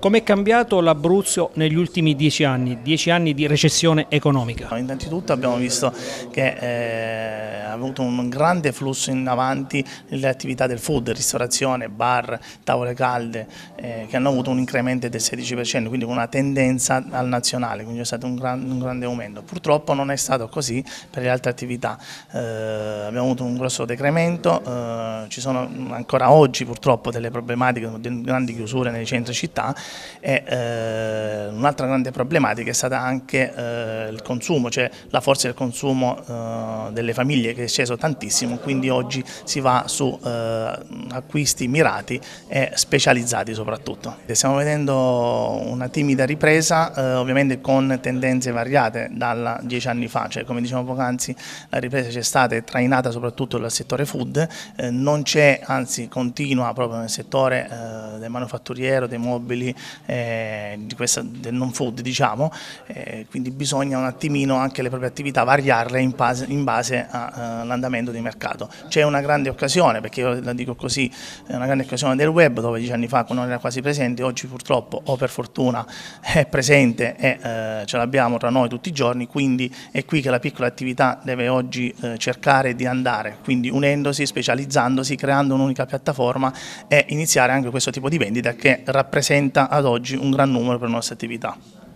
Com'è cambiato l'Abruzzo negli ultimi dieci anni, dieci anni di recessione economica? Innanzitutto abbiamo visto che eh, ha avuto un grande flusso in avanti nelle attività del food, ristorazione, bar, tavole calde, eh, che hanno avuto un incremento del 16%, quindi una tendenza al nazionale, quindi è stato un, gran, un grande aumento. Purtroppo non è stato così per le altre attività, eh, abbiamo avuto un grosso decremento, eh, ci sono ancora oggi purtroppo delle problematiche, delle grandi chiusure nei centri città, e, eh, un'altra grande problematica è stata anche eh, il consumo, cioè la forza del consumo eh, delle famiglie che è sceso tantissimo, quindi oggi si va su eh, acquisti mirati e specializzati soprattutto. Stiamo vedendo una timida ripresa, eh, ovviamente con tendenze variate da dieci anni fa, cioè come dicevamo poc'anzi la ripresa c'è stata e trainata soprattutto dal settore food, eh, non c'è, anzi continua proprio nel settore del manufatturiero, dei mobili, eh, di questa, del non food diciamo, eh, quindi bisogna un attimino anche le proprie attività variarle in base, in base eh, all'andamento di mercato. C'è una grande occasione, perché io la dico così, è una grande occasione del web dove dieci anni fa non era quasi presente, oggi purtroppo o per fortuna è presente e eh, ce l'abbiamo tra noi tutti i giorni, quindi è qui che la piccola attività deve oggi eh, cercare di andare, quindi unendosi, specializzandosi, creando un'unica piattaforma e iniziare anche questo tipo di vendita che rappresenta ad oggi un gran numero per le nostre attività.